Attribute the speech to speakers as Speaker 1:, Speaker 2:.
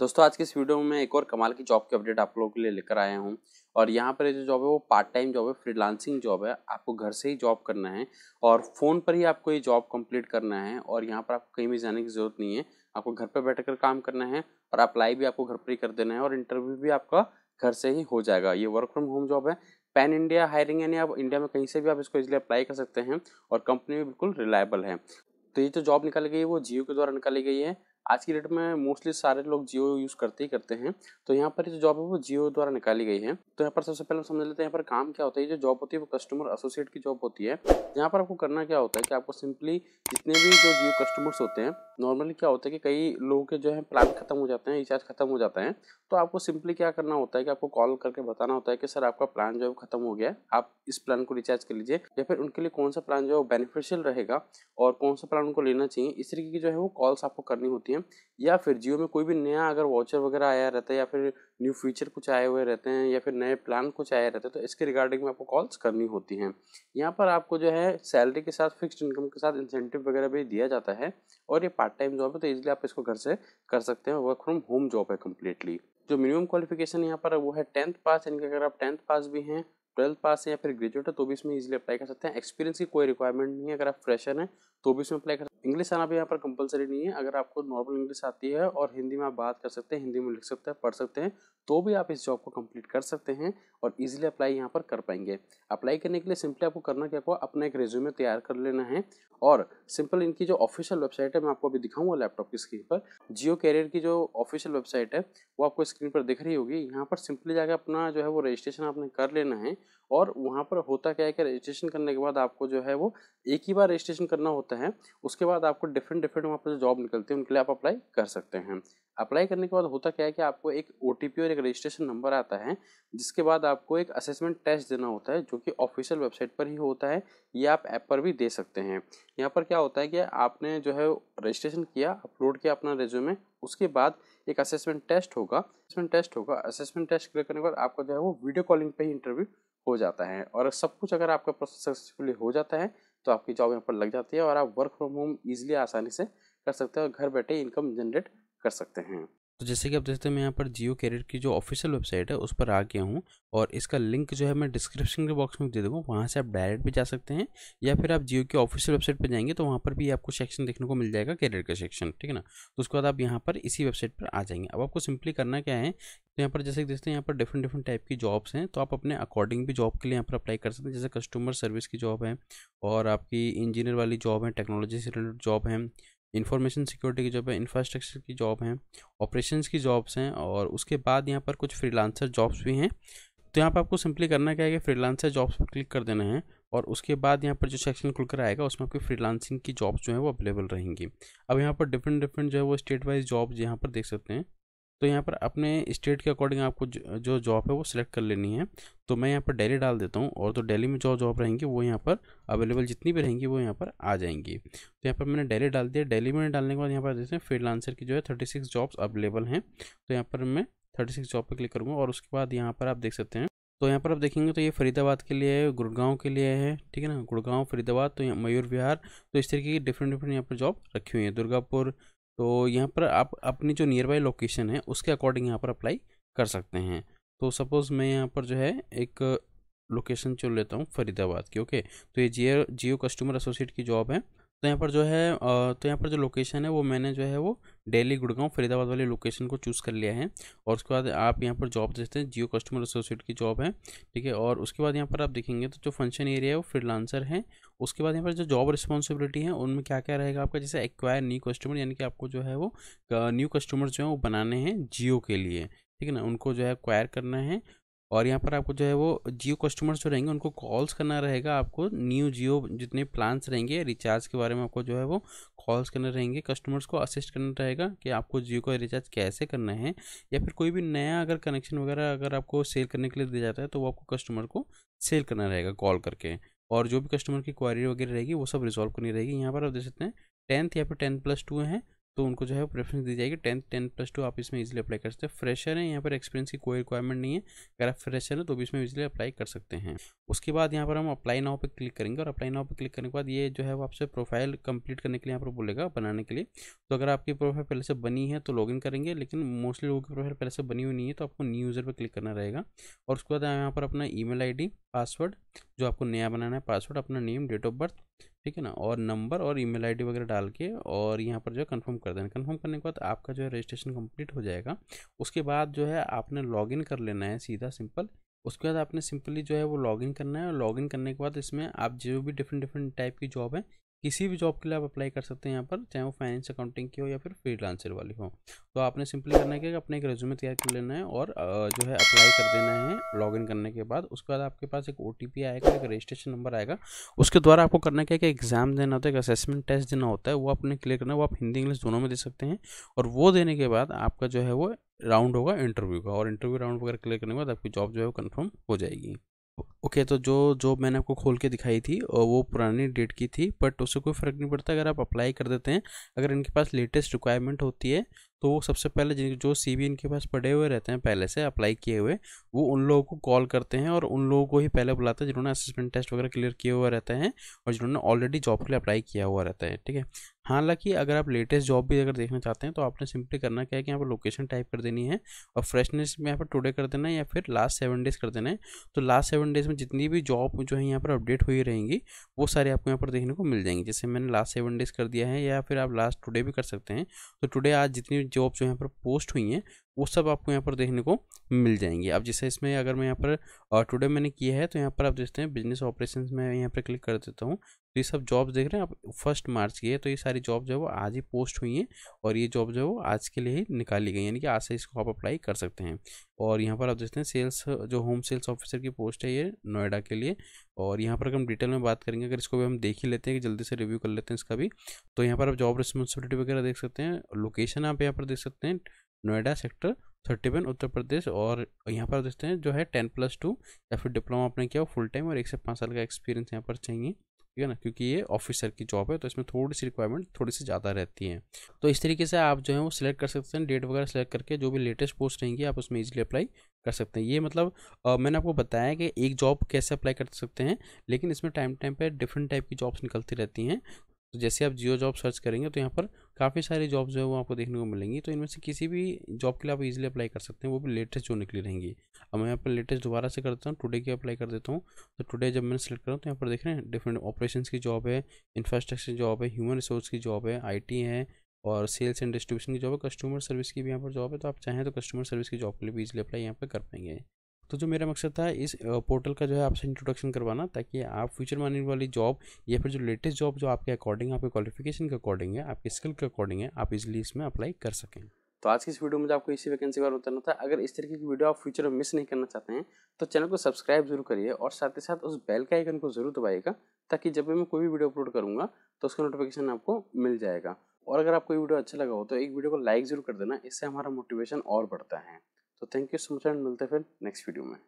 Speaker 1: दोस्तों आज के इस वीडियो में मैं एक और कमाल की जॉब की अपडेट आप लोगों के लिए लेकर आया हूँ और यहाँ पर जो जॉब है वो पार्ट टाइम जॉब है फ्रीलांसिंग जॉब है आपको घर से ही जॉब करना है और फ़ोन पर ही आपको ये जॉब कंप्लीट करना है और यहाँ पर आपको कहीं भी जाने की ज़रूरत नहीं है आपको घर पर बैठ कर काम करना है और अप्लाई भी आपको घर पर ही कर देना है और इंटरव्यू भी आपका घर से ही हो जाएगा ये वर्क फ्रॉम होम जॉब है पैन इंडिया हायरिंग यानी आप इंडिया में कहीं से भी आप इसको इजिली अप्लाई कर सकते हैं और कंपनी भी बिल्कुल रिलायबल है तो ये जो जॉब निकाली गई है वो जियो के द्वारा निकाली गई है आज की डेट में मोस्टली सारे लोग जियो यूज़ करते ही करते हैं तो यहाँ पर जो जॉब है वो जियो द्वारा निकाली गई है तो यहाँ पर सबसे पहले समझ लेते हैं यहाँ पर काम क्या होता है जो जॉब होती है वो कस्टमर एसोसिएट की जॉब होती है यहाँ पर आपको करना क्या होता है कि आपको सिंपली जितने भी जो जियो कस्टमर्स होते हैं नॉर्मली क्या होता है कि कई लोगों के जो है प्लान खत्म हो जाते हैं रिचार्ज खत्म हो जाता है तो आपको सिंपली क्या करना होता है कि आपको कॉल करके बताना होता है कि सर आपका प्लान जो है खत्म हो गया है आप इस प्लान को रिचार्ज कर लीजिए या फिर उनके लिए कौन सा प्लान जो है बेनिफिशियल रहेगा और कौन सा प्लान उनको लेना चाहिए इस तरीके की जो है वो कॉल्स आपको करनी होती है होती हैं या फिर जियो में कोई भी नया अगर वाचर वगैरह आया रहता है या फिर न्यू फीचर कुछ आए हुए रहते हैं या फिर नए प्लान कुछ आए रहते हैं तो इसके रिगार्डिंग में आपको कॉल्स करनी होती हैं यहाँ पर आपको जो है सैलरी के साथ फिक्स्ड इनकम के साथ इंसेंटिव वगैरह भी दिया जाता है और ये पार्ट टाइम जॉब है तो इसलिए आप इसको घर से कर सकते हैं वर्क फ्रॉम होम जॉब है कम्प्लीटली जो मिनिमम क्वालिफिकेशन यहाँ पर वो है टेंथ पास यानी कि अगर आप टेंथ पास भी हैं ट्वेल्थ पास है या फिर ग्रेजुएट है तो भी इसमें ईजिली अप्लाई कर सकते हैं एक्सपीरियंस की कोई रिक्वायरमेंट नहीं है अगर आप फ्रेशर हैं तो भी इसमें अप्लाई कर इंग्लिश आना भी यहाँ पर कंपलसरी नहीं है अगर आपको नॉर्मल इंग्लिश आती है और हिंदी में आप बात कर सकते हैं हिंदी में लिख सकते हैं पढ़ सकते हैं तो भी आप इस जॉब को कंप्लीट कर सकते हैं और इजीली अप्लाई यहाँ पर कर पाएंगे अप्लाई करने के लिए सिंपली आपको करना क्या को अपना एक रेज्यूमे तैयार कर लेना है और सिंपल इनकी जो ऑफिशियल वेबसाइट है मैं आपको अभी दिखाऊंगा लैपटॉप की स्क्रीन पर जियो कैरियर की जो ऑफिशियल वेबसाइट है वो आपको स्क्रीन पर दिख रही होगी यहाँ पर सिंपली जाकर अपना जो है वो रजिस्ट्रेशन आपने कर लेना है और वहाँ पर होता क्या है कि रजिस्ट्रेशन करने के बाद आपको जो है वो एक ही बार रजिस्ट्रेशन करना होता है उसके बाद आपको डिफरेंट डिफरेंट वहाँ पर जॉब निकलती है उनके लिए आप अप्लाई कर सकते हैं अप्लाई करने के बाद होता क्या है कि आपको एक ओ और एक रजिस्ट्रेशन नंबर आता है जिसके बाद आपको एक असेसमेंट टेस्ट देना होता है जो कि ऑफिशियल वेबसाइट पर ही होता है ये आप ऐप पर भी दे सकते हैं यहाँ पर क्या होता है कि आपने जो है रजिस्ट्रेशन किया अपलोड किया अपना रेज्यूमे उसके बाद एक असेसमेंट टेस्ट होगा असेसमेंट टेस्ट होगा असेसमेंट टेस्ट क्लियर करने के बाद आपका जो है वो वीडियो कॉलिंग पर ही इंटरव्यू हो जाता है और सब कुछ अगर आपका प्रोसेस सक्सेसफुली हो जाता है तो आपकी जॉब यहाँ पर लग जाती है और आप वर्क फ्रॉम होम ईजिली आसानी से कर सकते हैं और घर बैठे इनकम जनरेट कर सकते हैं तो जैसे कि आप देखते हैं मैं यहाँ पर जियो कैरियर की जो ऑफिशियल वेबसाइट है उस पर आ गया हूँ और इसका लिंक जो है मैं डिस्क्रिप्शन के बॉक्स में दे दूँगा वहाँ से आप डायरेक्ट भी जा सकते हैं या फिर आप जियो की ऑफिशियल वेबसाइट पर जाएंगे तो वहाँ पर भी आपको सेक्शन देखने को मिल जाएगा कैरियर का सेक्शन ठीक है ना तो उसके बाद आप यहाँ पर इसी वेबसाइट पर आ जाएंगे अब आपको सिंपली करना क्या है तो यहाँ पर जैसे देखते हैं यहाँ पर डिफरेंट डिफरेंट टाइप की जॉब्स हैं तो आप अपने अकॉर्डिंग भी जॉब के लिए यहाँ पर अप्लाई कर सकते हैं जैसे कस्टमर सर्विस की जॉब है और आपकी इंजीनियर वाली जॉब है टेक्नोलॉजी से रिलेटेड जॉब है इंफॉर्मेशन सिक्योरिटी की जॉब है इंफ्रास्ट्रक्चर की जॉब है ऑपरेशंस की जॉब्स हैं और उसके बाद यहाँ पर कुछ फ्रीलांसर जॉब्स भी हैं तो यहाँ पर आपको सिंपली करना क्या है कि फ्रीलांसर जॉब्स पर क्लिक कर देना है और उसके बाद यहाँ पर जो सेक्शन खुलकर आएगा उसमें आपकी फ्रीलांसिंग की जॉब्स जो है वो अवेलेबल रहेंगी अब यहाँ पर डिफरेंट डिफरेंट जो है वो स्टेट वाइज जॉब्स यहाँ पर देख सकते हैं तो यहाँ पर अपने स्टेट के अकॉर्डिंग आपको जो जॉब है वो सिलेक्ट कर लेनी है तो मैं यहाँ पर डेली डाल देता हूँ और तो डेली में जो जॉब रहेंगी वो यहाँ पर अवेलेबल जितनी भी रहेंगी वो यहाँ पर आ जाएंगी तो यहाँ पर मैंने डेली डाल दिया डेली में डालने के बाद यहाँ पर जैसे फ्रीलांसर की जो है थर्टी सिक्स जॉब्स अवेलेबल हैं तो यहाँ पर मैं थर्टी सिक्स जॉब पर क्लिक करूँगा और उसके बाद यहाँ पर आप देख सकते हैं तो यहाँ पर आप देखेंगे तो ये फरीदाबाद के लिए है गुड़गांव के लिए है ठीक है ना गुड़गांव फरीदाबाद तो मयूर विहार तो इस तरीके की डिफरेंट डिफरेंट यहाँ पर जॉब रखी हुई है दुर्गापुर तो यहाँ पर आप अपनी जो नियर बाई लोकेशन है उसके अकॉर्डिंग यहाँ पर अप्लाई कर सकते हैं तो सपोज़ मैं यहाँ पर जो है एक लोकेशन चुन लेता हूँ फरीदाबाद की ओके तो ये जियो जियो कस्टमर एसोसिएट की जॉब है तो यहाँ पर जो है तो यहाँ पर जो लोकेशन है वो मैंने जो है वो डेली गुड़गांव फरीदाबाद वाली लोकेशन को चूज़ कर लिया है और उसके बाद आप यहाँ पर जॉब देखते हैं जियो कस्टमर एसोसिएट की जॉब है ठीक है और उसके बाद यहाँ पर आप देखेंगे तो जो फंक्शन एरिया है वो फ्रीलांसर है उसके बाद यहाँ पर जो जॉब रिस्पॉन्सिबिलिटी है उनमें क्या क्या रहेगा आपका जैसे एक्वायर न्यू कस्टमर यानी कि आपको जो है वो न्यू कस्टमर जो है वो बनाने हैं जियो के लिए ठीक है ना उनको जो है एक्वायर करना है और यहाँ पर आपको जो है वो जियो कस्टमर्स जो रहेंगे उनको कॉल्स करना रहेगा आपको न्यू जियो जितने प्लान्स रहेंगे रिचार्ज के बारे में आपको जो है वो कॉल्स करना रहेंगे कस्टमर्स को असिस्ट करना रहेगा कि आपको जियो का रिचार्ज कैसे करना है या फिर कोई भी नया अगर कनेक्शन वगैरह अगर आपको सेल करने के लिए दिया जाता है तो वो आपको कस्टमर को सेल करना रहेगा कॉल करके और जो भी कस्टमर की क्वारी वगैरह रहेगी वो सब रिजॉल्व करनी रहेगी यहाँ पर आप देख सकते हैं टेंथ या फिर टेंथ प्लस टू हैं तो उनको जो है प्रेफरेंस दी जाएगी टेंथ टेन प्लस टू आप इसमें इजीली अप्लाई कर सकते हैं फ्रेशर हैं यहाँ पर एक्सपीरियंस की कोई रिक्वायरमेंट नहीं है अगर आप फ्रेशर हैं तो भी इसमें इजीली अप्लाई कर सकते हैं उसके बाद यहाँ पर हम अप्लाई नाव पर क्लिक करेंगे और अप्लाई नाव पर क्लिक करने के बाद ये जो है वो आपसे प्रोफाइल कंप्लीट करने के लिए यहाँ पर बोलेगा बनाने के लिए तो अगर आपकी प्रोफाइल पहले से बनी है तो इन करेंगे लेकिन मोस्टली लोगों की प्रोफाइल पहले से बनी हुई नहीं है तो आपको न्यू यूज़र पर क्लिक करना रहेगा और उसके बाद यहाँ पर अपना ई मेल पासवर्ड जो आपको नया बनाना है पासवर्ड अपना नेम डेट ऑफ बर्थ ठीक है ना और नंबर और ईमेल आईडी वगैरह डाल के और यहाँ पर जो है कन्फर्म कर देना कन्फर्म करने के बाद आपका जो है रजिस्ट्रेशन कंप्लीट हो जाएगा उसके बाद जो है आपने लॉगिन कर लेना है सीधा सिंपल उसके बाद आपने सिंपली जो है वो लॉगिन करना है और लॉगिन करने के बाद इसमें आप जो भी डिफरेंट डिफरेंट टाइप की जॉब है किसी भी जॉब के लिए आप अप्लाई कर सकते हैं यहाँ पर चाहे वो फाइनेंस अकाउंटिंग की हो या फिर फ्रीलांसर वाली हो तो आपने सिंपली करना है कि अपने एक रेज्यूमे तैयार कर लेना है और जो है अप्लाई कर देना है लॉगिन करने के बाद उसके बाद आपके पास एक ओ आएगा एक रजिस्ट्रेशन नंबर आएगा उसके द्वारा आपको करना क्या है कि एग्जाम देना होता है एक असेसमेंट टेस्ट देना होता है वो आपने क्लियर करना है वो आप हिंदी इंग्लिश दोनों में दे सकते हैं और वो देने के बाद आपका जो है वो राउंड होगा इंटरव्यू का और इंटरव्यू राउंड वगैरह क्लियर करने के बाद आपकी जॉब जो है वो कन्फर्म हो जाएगी ओके तो जो जॉब मैंने आपको खोल के दिखाई थी वो पुरानी डेट की थी बट उससे कोई फ़र्क नहीं पड़ता अगर आप अप्लाई कर देते हैं अगर इनके पास लेटेस्ट रिक्वायरमेंट होती है तो वो सबसे पहले जिन जो सी इनके पास पड़े हुए रहते हैं पहले से अप्लाई किए हुए वो उन लोगों को कॉल करते हैं और उन लोगों को ही पहले बुलाते हैं जिन्होंने असेसमेंट टेस्ट वगैरह क्लियर किए हुए रहते हैं और जिन्होंने ऑलरेडी जॉब के लिए अप्लाई किया हुआ रहता है ठीक है हालांकि अगर आप लेटेस्ट जॉब भी अगर देखना चाहते हैं तो आपने सिंपली करना क्या है कि यहाँ पर लोकेशन टाइप कर देनी है और फ्रेशनेस में यहाँ पर टुडे कर देना है या फिर लास्ट सेवन डेज़ कर देना है तो लास्ट सेवन डेज़ में जितनी भी जॉब जो है यहाँ पर अपडेट हुई रहेंगी वो सारी आपको यहाँ पर देखने को मिल जाएंगी जैसे मैंने लास्ट सेवन डेज़ कर दिया है या फिर आप लास्ट टुडे भी कर सकते हैं तो टुडे आज जितनी जॉब जो यहाँ पर पोस्ट हुई हैं वो सब आपको यहाँ पर देखने को मिल जाएंगे अब जैसे इसमें अगर मैं यहाँ पर टुडे मैंने किया है तो यहाँ पर आप देखते हैं बिजनेस ऑपरेशन में यहाँ पर क्लिक कर देता हूँ तो ये सब जॉब्स देख रहे हैं आप फर्स्ट मार्च की है तो ये सारी जॉब जो है वो आज ही पोस्ट हुई हैं और ये जॉब जो है वो आज के लिए ही निकाली गई यानी कि आज से इसको आप अप्लाई कर सकते हैं और यहाँ पर आप देखते हैं सेल्स जो होम सेल्स ऑफिसर की पोस्ट है ये नोएडा के लिए और यहाँ पर हम डिटेल में बात करेंगे अगर इसको भी हम देख ही लेते हैं कि जल्दी से रिव्यू कर लेते हैं इसका भी तो यहाँ पर आप जॉब रिस्पॉन्सिबिलिटी वगैरह देख सकते हैं लोकेशन आप यहाँ पर देख सकते हैं Noida sector thirty one Uttar Pradesh और यहाँ पर देखते हैं जो है टेन प्लस टू या फिर डिप्लोमा आपने किया फुल टाइम और एक से पाँच साल का एक्सपीरियंस यहाँ पर चाहिए ठीक है ना क्योंकि ये ऑफिसर की जॉब है तो इसमें थोड़ी सी रिक्वायरमेंट थोड़ी सी ज़्यादा रहती है तो इस तरीके से आप जो है वो सिलेक्ट कर सकते हैं डेट वगैरह सेलेक्ट करके जो भी लेटेस्ट पोस्ट रहेंगी आप उसमें ईजिली अप्लाई कर सकते हैं ये मतलब आ, मैंने आपको बताया कि एक जॉब कैसे अप्लाई कर सकते हैं लेकिन इसमें टाइम टाइम पर डिफरेंट टाइप की जॉब्स निकलती रहती हैं तो जैसे आप जियो जॉब सर्च करेंगे तो यहाँ पर काफ़ी सारी जॉब जो है वो आपको देखने को मिलेंगी तो इनमें से किसी भी जॉब के लिए आप इजीली अप्लाई कर सकते हैं वो भी लेटेस्ट जो निकली रहेंगी अब मैं यहाँ पर लेटेस्ट दोबारा से करता हूँ टुडे की अप्लाई कर देता हूँ तो टुडे जब मैंने सेलेक्ट करूँ तो यहाँ पर देख रहे हैं डिफरेंट ऑपरेशन की जॉब है इंफ्रास्ट्रक्चर जॉब है ह्यूमन रिसोर्स की जॉब है आई है और सेल्स एंड डिस्ट्रीब्यूशन की जॉब है कस्टमर सर्विस की भी यहाँ पर जॉब है तो आप चाहें तो कस्टमर सर्विस की जॉब के लिए भी इजिली अप्लाई यहाँ पर कर पाएंगे तो जो मेरा मकसद था इस पोर्टल का जो है आपसे इंट्रोडक्शन करवाना ताकि आप फ्यूचर आने वाली जॉब या फिर जो लेटेस्ट जॉब जो आपके अकॉर्डिंग आपके क्वालिफिकेशन के अकॉर्डिंग है आपके स्किल के अकॉर्डिंग है आप इजिली इसमें अप्लाई कर सकें तो आज की इस वीडियो में आपको इसी वैकेंसी बार बताना था अगर इस तरीके की वीडियो आप फ्यूचर में मिस नहीं करना चाहते हैं तो चैनल को सब्सक्राइब जरूर करिए और साथ ही साथ उस बेल के आइकन को जरूर दबाइएगा ताकि जब भी मैं कोई भी वीडियो अपलोड करूँगा तो उसका नोटिफिकेशन आपको मिल जाएगा और अगर आपको ये वीडियो अच्छा लगा हो तो एक वीडियो को लाइक जरूर कर देना इससे हमारा मोटिवेशन और बढ़ता है तो thank you so much and मिलते हैं फिर नेक्स्ट वीडियो में